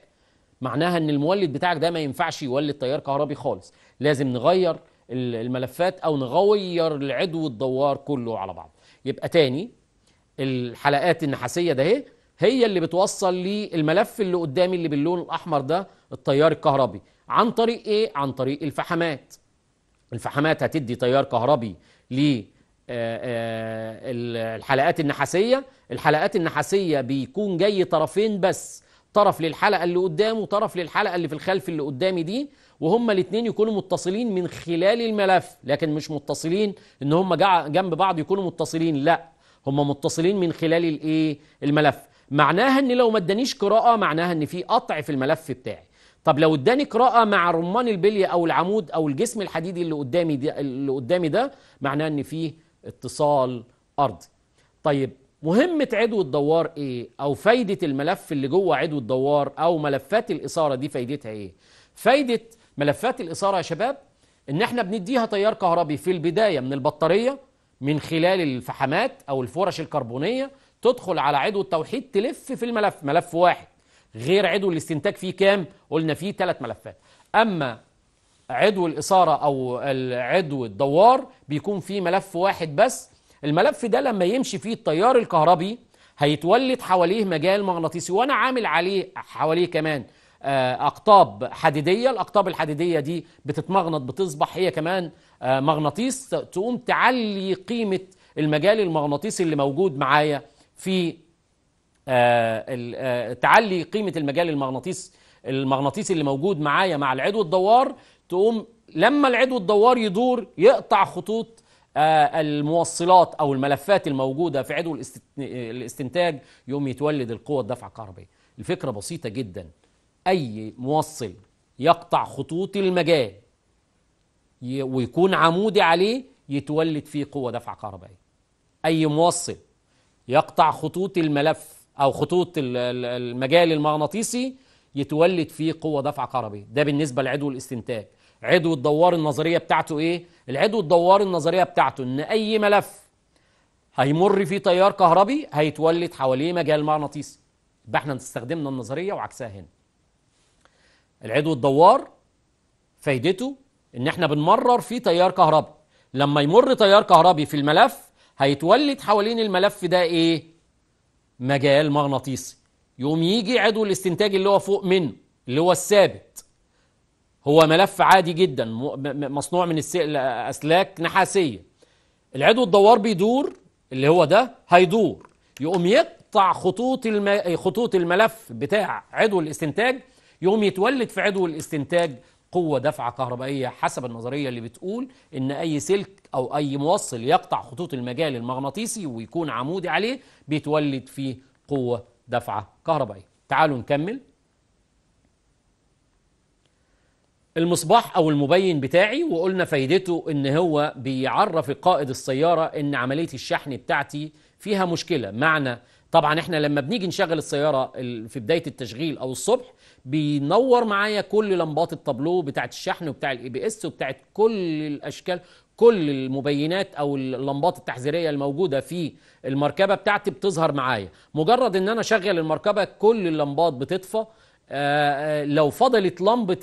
معناها ان المولد بتاعك ده ما ينفعش يولد تيار كهربي خالص لازم نغير الملفات او نغير العدو الدوار كله على بعض يبقى تاني الحلقات النحاسيه ده هي اللي بتوصل للملف اللي قدامي اللي باللون الاحمر ده التيار الكهربي عن طريق ايه عن طريق الفحمات الفحمات هتدي تيار كهربي ل آه، آه، الحلقات النحاسيه الحلقات النحاسيه بيكون جاي طرفين بس طرف للحلقه اللي قدامه وطرف للحلقه اللي في الخلف اللي قدامي دي وهما الاثنين يكونوا متصلين من خلال الملف لكن مش متصلين ان هما جنب بعض يكونوا متصلين لا هم متصلين من خلال الايه الملف معناها ان لو ما ادانيش قراءه معناها ان في قطع في الملف بتاعي طب لو اداني قراءه مع رمان البليه او العمود او الجسم الحديدي اللي قدامي ده اللي قدامي ده معناه ان في اتصال ارضي طيب مهمة عدو الدوار ايه او فايدة الملف اللي جوه عدو الدوار او ملفات الاثارة دي فايدتها ايه فايدة ملفات الاثارة يا شباب ان احنا بنديها تيار كهربي في البداية من البطارية من خلال الفحمات أو الفرش الكربونية تدخل على عضو التوحيد تلف في الملف ملف واحد غير عضو الاستنتاج فيه كام؟ قلنا فيه ثلاث ملفات أما عضو الإثارة أو العضو الدوار بيكون فيه ملف واحد بس الملف ده لما يمشي فيه التيار الكهربي هيتولد حواليه مجال مغناطيسي وأنا عامل عليه حواليه كمان آه، أقطاب حديدية الأقطاب الحديدية دي بتتمغنط بتصبح هي كمان آه، مغناطيس تقوم تعلي قيمه المجال المغناطيسي اللي موجود معايا في آه، آه، تعلي قيمه المجال المغناطيسي المغناطيسي اللي موجود معايا مع العدو الدوار تقوم لما العدو الدوار يدور يقطع خطوط الموصلات او الملفات الموجوده في عدو الاستنتاج يقوم يتولد القوه الدفعه الكهربائيه الفكره بسيطه جدا اي موصل يقطع خطوط المجال ويكون عمودي عليه يتولد فيه قوة دفع كهربائية أي موصل يقطع خطوط الملف أو خطوط المجال المغناطيسي يتولد فيه قوة دفع كهربائية ده بالنسبة لعدو الاستنتاج عدو الدوار النظرية بتاعته إيه؟ العدو الدوار النظرية بتاعته إن أي ملف هيمر فيه تيار كهربي هيتولد حواليه مجال مغناطيسي يبقى احنا استخدمنا النظرية وعكسها هنا العدو الدوار فايدته ان احنا بنمرر فيه تيار كهربي لما يمر تيار كهربي في الملف هيتولد حوالين الملف ده ايه مجال مغناطيسي يقوم يجي عضو الاستنتاج اللي هو فوق منه اللي هو الثابت هو ملف عادي جدا مصنوع من اسلاك نحاسيه العضو الدوار بيدور اللي هو ده هيدور يقوم يقطع خطوط الم... خطوط الملف بتاع عضو الاستنتاج يقوم يتولد في عضو الاستنتاج قوة دفعة كهربائية حسب النظرية اللي بتقول إن أي سلك أو أي موصل يقطع خطوط المجال المغناطيسي ويكون عمودي عليه بيتولد فيه قوة دفعة كهربائية تعالوا نكمل المصباح او المبين بتاعي وقلنا فايدته ان هو بيعرف قائد السياره ان عمليه الشحن بتاعتي فيها مشكله معنى طبعا احنا لما بنيجي نشغل السياره في بدايه التشغيل او الصبح بينور معايا كل لمبات التابلو بتاعت الشحن وبتاع الاي بي اس وبتاعت كل الاشكال كل المبينات او اللمبات التحذيريه الموجوده في المركبه بتاعتي بتظهر معايا مجرد ان انا اشغل المركبه كل اللمبات بتطفى آه، آه، لو فضلت لمبه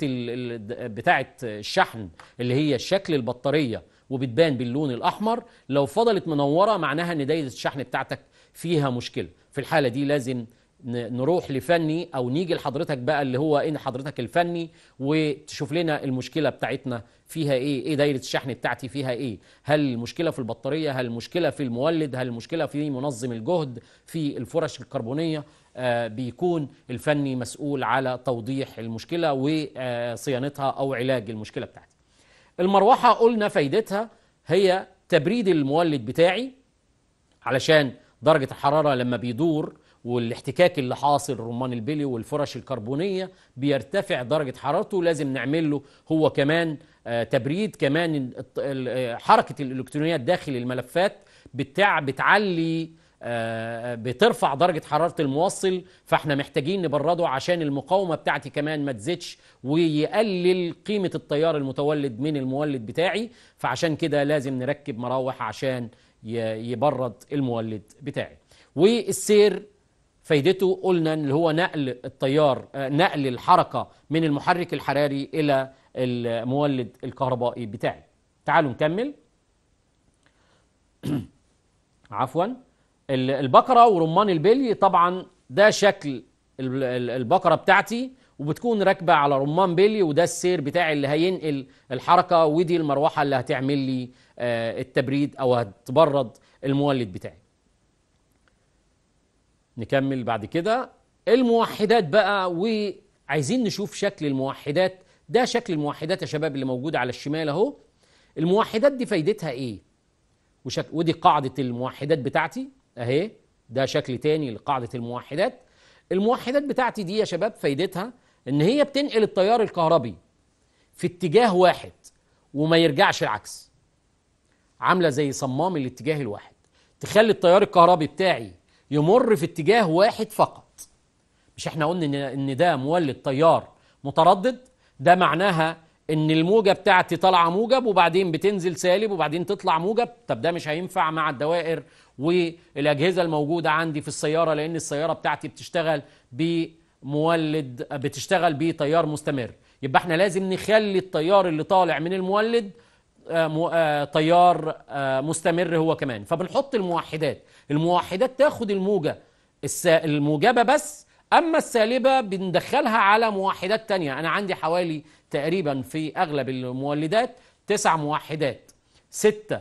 بتاعه الشحن اللي هي شكل البطاريه وبتبان باللون الاحمر لو فضلت منوره معناها ان دايره الشحن بتاعتك فيها مشكله في الحاله دي لازم نروح لفني او نيجي لحضرتك بقى اللي هو ان حضرتك الفني وتشوف لنا المشكله بتاعتنا فيها ايه ايه دايره الشحن بتاعتي فيها ايه هل المشكله في البطاريه هل المشكله في المولد هل المشكله في منظم الجهد في الفرش الكربونيه آه بيكون الفني مسؤول على توضيح المشكله وصيانتها آه، او علاج المشكله بتاعتي المروحه قلنا فايدتها هي تبريد المولد بتاعي علشان درجه الحراره لما بيدور والاحتكاك اللي حاصل رمان البلي والفرش الكربونيه بيرتفع درجه حرارته لازم نعمل له هو كمان آه، تبريد كمان حركه الالكترونيات داخل الملفات بتاع بتعلي آه، بترفع درجة حرارة الموصل فاحنا محتاجين نبرده عشان المقاومة بتاعتي كمان ما تزيدش ويقلل قيمة التيار المتولد من المولد بتاعي فعشان كده لازم نركب مراوح عشان يبرد المولد بتاعي والسير فايدته قلنا اللي هو نقل التيار آه، نقل الحركة من المحرك الحراري إلى المولد الكهربائي بتاعي تعالوا نكمل عفوا البقرة ورمان البلي طبعا ده شكل البقرة بتاعتي وبتكون راكبه على رمان بيلي وده السير بتاعي اللي هينقل الحركه ودي المروحه اللي هتعمل لي آه، التبريد او هتبرد المولد بتاعي نكمل بعد كده الموحدات بقى وعايزين نشوف شكل الموحدات ده شكل الموحدات يا شباب اللي موجوده على الشمال اهو الموحدات دي فايدتها ايه وشك... ودي قاعده الموحدات بتاعتي اهي ده شكل تاني لقاعده الموحدات الموحدات بتاعتي دي يا شباب فايدتها ان هي بتنقل التيار الكهربي في اتجاه واحد وما يرجعش العكس عامله زي صمام الاتجاه الواحد تخلي التيار الكهربي بتاعي يمر في اتجاه واحد فقط مش احنا قلنا ان ده مولد تيار متردد ده معناها ان الموجه بتاعتي طالعه موجب وبعدين بتنزل سالب وبعدين تطلع موجب طب ده مش هينفع مع الدوائر والاجهزه الموجوده عندي في السياره لان السياره بتاعتي بتشتغل ب مولد بتشتغل بيه تيار مستمر يبقى احنا لازم نخلي التيار اللي طالع من المولد تيار آه، آه، آه، مستمر هو كمان فبنحط الموحدات الموحدات تاخد الموجة الموجبة بس أما السالبة بندخلها على موحدات تانية أنا عندي حوالي تقريبا في أغلب المولدات تسع موحدات ستة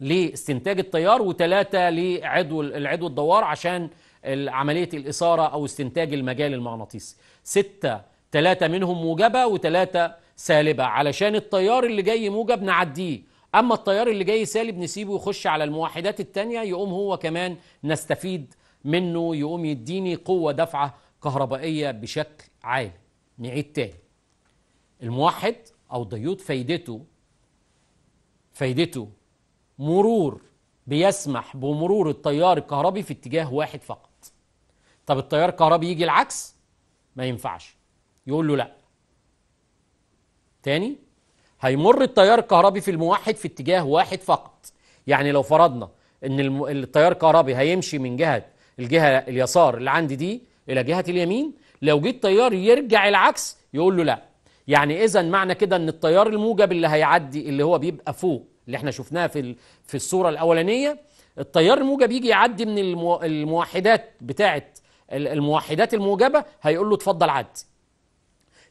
لاستنتاج التيار وثلاثة لعدو العدو الدوار عشان عملية الإثارة أو استنتاج المجال المغناطيسي ستة ثلاثة منهم موجبة وثلاثة سالبة علشان التيار اللي جاي موجب نعديه أما التيار اللي جاي سالب نسيبه يخش على الموحدات التانية يقوم هو كمان نستفيد منه يقوم يديني قوة دفعة كهربائية بشكل عالي نعيد تاني الموحد أو الديود فايدته فايدته مرور بيسمح بمرور التيار الكهربي في اتجاه واحد فقط طب التيار الكهربي يجي العكس ما ينفعش يقول له لا تاني هيمر التيار الكهربي في الموحد في اتجاه واحد فقط يعني لو فرضنا ان التيار الكهربي هيمشي من جهه الجهه اليسار اللي عندي دي الى جهه اليمين لو جه التيار يرجع العكس يقول له لا يعني اذا معنى كده ان التيار الموجب اللي هيعدي اللي هو بيبقى فوق اللي احنا شفناها في في الصوره الاولانيه التيار الموجب يجي يعدي من الموحدات بتاعه الموحدات الموجبه هيقول له اتفضل عدي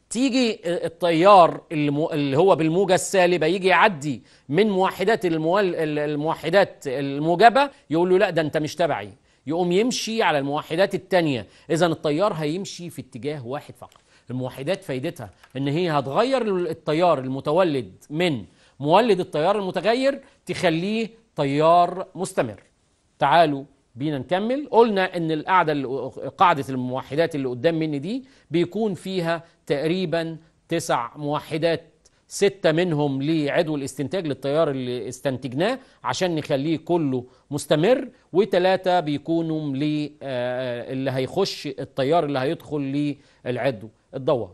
تيجي التيار اللي هو بالموجة السالبة يجي يعدي من موحدات الموال الموحدات الموجبة يقول له لا ده انت مش تبعي يقوم يمشي على الموحدات التانية إذا التيار هيمشي في اتجاه واحد فقط الموحدات فايدتها ان هي هتغير التيار المتولد من مولد التيار المتغير تخليه تيار مستمر تعالوا بينا نكمل قلنا ان القاعدة اللي قاعده الموحدات اللي قدام مني دي بيكون فيها تقريبا تسع موحدات ستة منهم لعدو الاستنتاج للتيار اللي استنتجناه عشان نخليه كله مستمر وتلاتة بيكونوا آه، اللي هيخش التيار اللي هيدخل للعدو الدوار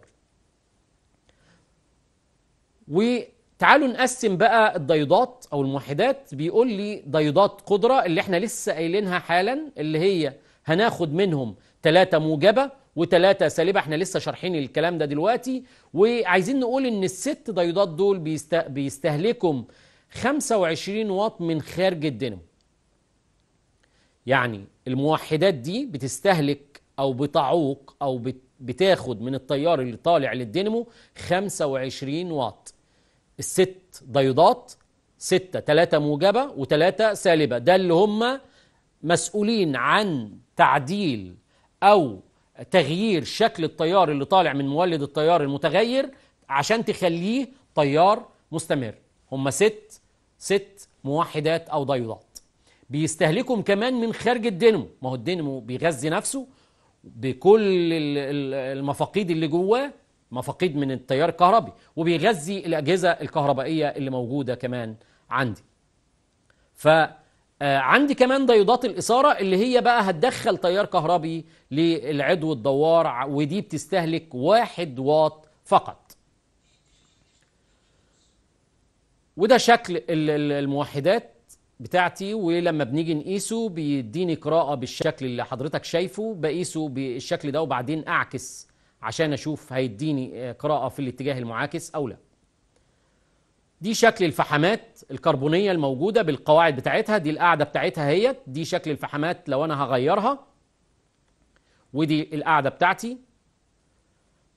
تعالوا نقسم بقى الديضات او الموحدات بيقول لي ديضات قدره اللي احنا لسه قايلينها حالا اللي هي هناخد منهم ثلاثه موجبه وثلاثه سالبه احنا لسه شارحين الكلام ده دلوقتي وعايزين نقول ان الست ديضات دول بيست... بيستهلكهم 25 واط من خارج الدينمو يعني الموحدات دي بتستهلك او بتعوق او بت... بتاخد من التيار اللي طالع للدينمو 25 واط الست بيضات ستة تلاتة موجبة وتلاتة سالبة ده اللي هم مسؤولين عن تعديل أو تغيير شكل التيار اللي طالع من مولد التيار المتغير عشان تخليه تيار مستمر هم ست ست موحدات أو ضيضات بيستهلكهم كمان من خارج الدينمو ما هو الدينمو بيغذي نفسه بكل المفاقيد اللي جواه مفاقيد من التيار الكهربي وبيغذي الأجهزة الكهربائية اللي موجودة كمان عندي فعندي آه، كمان ديودات الإثارة اللي هي بقى هتدخل تيار كهربي للعدو الدوار ودي بتستهلك واحد واط فقط وده شكل الموحدات بتاعتي ولما بنيجي نقيسه بيديني قراءة بالشكل اللي حضرتك شايفه بقيسه بالشكل ده وبعدين أعكس عشان اشوف هيديني آه، قراءه في الاتجاه المعاكس او لا دي شكل الفحمات الكربونيه الموجوده بالقواعد بتاعتها دي القاعده بتاعتها هي دي شكل الفحمات لو انا هغيرها ودي القاعده بتاعتي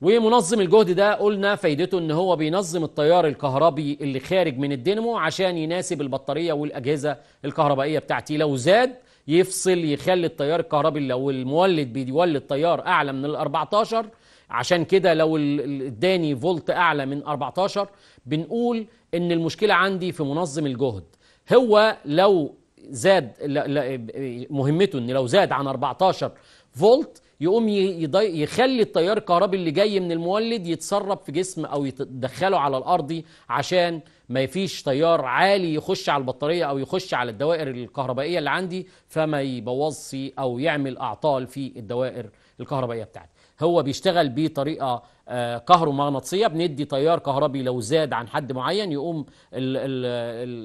ومنظم الجهد ده قلنا فايدته ان هو بينظم التيار الكهربي اللي خارج من الدينامو عشان يناسب البطاريه والاجهزه الكهربائيه بتاعتي لو زاد يفصل يخلي التيار الكهربي لو المولد بيولد تيار اعلى من ال 14 عشان كده لو اداني فولت اعلى من 14 بنقول ان المشكله عندي في منظم الجهد هو لو زاد مهمته ان لو زاد عن 14 فولت يقوم يخلي التيار الكهربي اللي جاي من المولد يتسرب في جسم او يدخله على الارضي عشان ما فيش تيار عالي يخش على البطاريه او يخش على الدوائر الكهربائيه اللي عندي فما يبوظش او يعمل اعطال في الدوائر الكهربائيه بتاعتي هو بيشتغل بطريقه آه، كهرومغناطيسيه بندي تيار كهربي لو زاد عن حد معين يقوم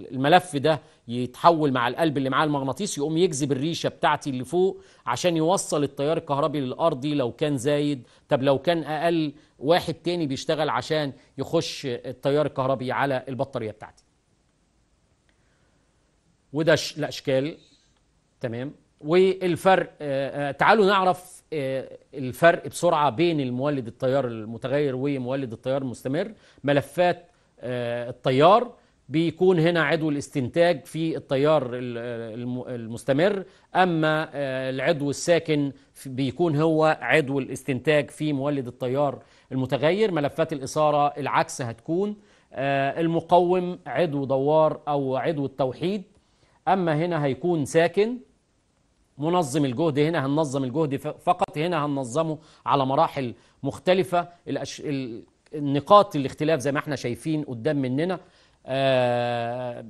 الملف ده يتحول مع القلب اللي معاه المغناطيس يقوم يجذب الريشه بتاعتي اللي فوق عشان يوصل التيار الكهربي للارضي لو كان زايد طب لو كان اقل واحد تاني بيشتغل عشان يخش التيار الكهربي على البطاريه بتاعتي وده الأشكال تمام والفرق آه، آه، تعالوا نعرف آه، الفرق بسرعة بين المولد التيار المتغير ومولد التيار المستمر ملفات التيار بيكون هنا عضو الاستنتاج في التيار المستمر اما العضو الساكن بيكون هو عضو الاستنتاج في مولد التيار المتغير ملفات الاثاره العكس هتكون المقوم عضو دوار او عضو التوحيد اما هنا هيكون ساكن منظم الجهد هنا هننظم الجهد فقط هنا هننظمه على مراحل مختلفة الأش... ال... نقاط الاختلاف زي ما احنا شايفين قدام مننا آه،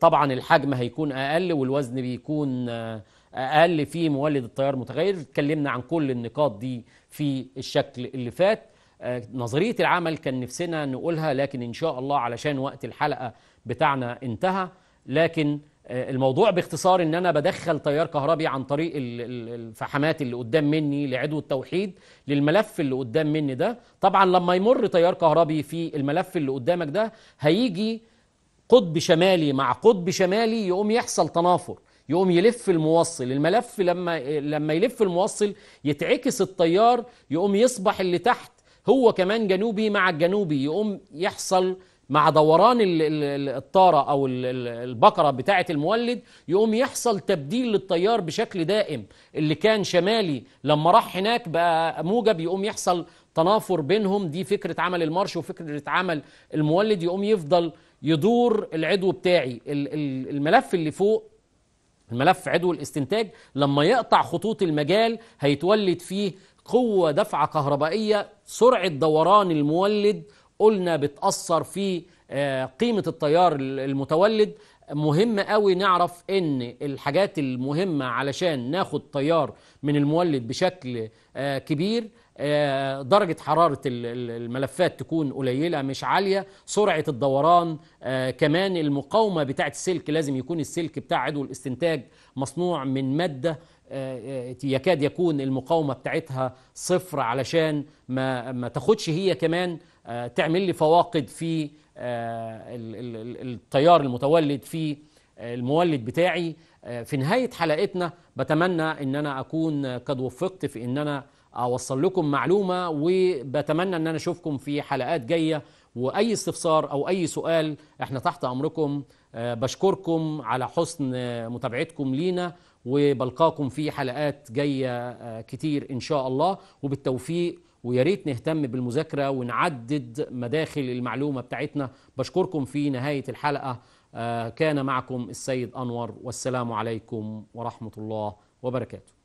طبعا الحجم هيكون أقل والوزن بيكون آه، أقل في مولد التيار متغير اتكلمنا عن كل النقاط دي في الشكل اللي فات آه، نظرية العمل كان نفسنا نقولها لكن إن شاء الله علشان وقت الحلقة بتاعنا انتهى لكن آه، الموضوع باختصار ان انا بدخل تيار كهربي عن طريق الفحمات اللي قدام مني لعدو التوحيد للملف اللي قدام مني ده طبعا لما يمر تيار كهربي في الملف اللي قدامك ده هيجي قطب شمالي مع قطب شمالي يقوم يحصل تنافر يقوم يلف الموصل الملف لما لما يلف الموصل يتعكس التيار يقوم يصبح اللي تحت هو كمان جنوبي مع الجنوبي يقوم يحصل مع دوران الطاره او البقره بتاعه المولد يقوم يحصل تبديل للتيار بشكل دائم اللي كان شمالي لما راح هناك بقى موجب يقوم يحصل تنافر بينهم دي فكره عمل المارش وفكره عمل المولد يقوم يفضل يدور العدو بتاعي الملف اللي فوق الملف عدو الاستنتاج لما يقطع خطوط المجال هيتولد فيه قوة دفعة كهربائية سرعة دوران المولد قلنا بتأثر في آه، قيمة التيار المتولد مهم قوي نعرف ان الحاجات المهمة علشان ناخد تيار من المولد بشكل آه، كبير آه، درجة حرارة الملفات تكون قليلة مش عالية سرعة الدوران كمان المقاومة بتاعة السلك لازم يكون السلك بتاع عدو الاستنتاج مصنوع من مادة يكاد يكون المقاومة بتاعتها صفر علشان ما, ما تاخدش هي كمان آه، تعمل لي فواقد في آه، التيار المتولد في آه، المولد بتاعي في نهاية حلقتنا بتمنى ان انا اكون قد وفقت في ان انا اوصل لكم معلومة وبتمنى ان انا اشوفكم في حلقات جاية واي استفسار او اي سؤال احنا تحت امركم بشكركم على حسن متابعتكم لينا وبلقاكم في حلقات جايه كتير ان شاء الله وبالتوفيق ويا ريت نهتم بالمذاكره ونعدد مداخل المعلومه بتاعتنا بشكركم في نهايه الحلقه آه، كان معكم السيد انور والسلام عليكم ورحمه الله وبركاته